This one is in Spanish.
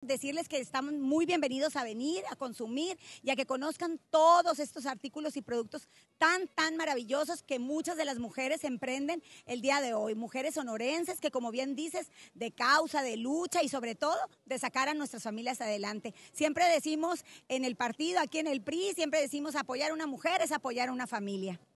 decirles que estamos muy bienvenidos a venir, a consumir y a que conozcan todos estos artículos y productos tan, tan maravillosos que muchas de las mujeres emprenden el día de hoy. Mujeres sonorenses que, como bien dices, de causa, de lucha y sobre todo de sacar a nuestras familias adelante. Siempre decimos en el partido, aquí en el PRI, siempre decimos apoyar a una mujer es apoyar a una familia.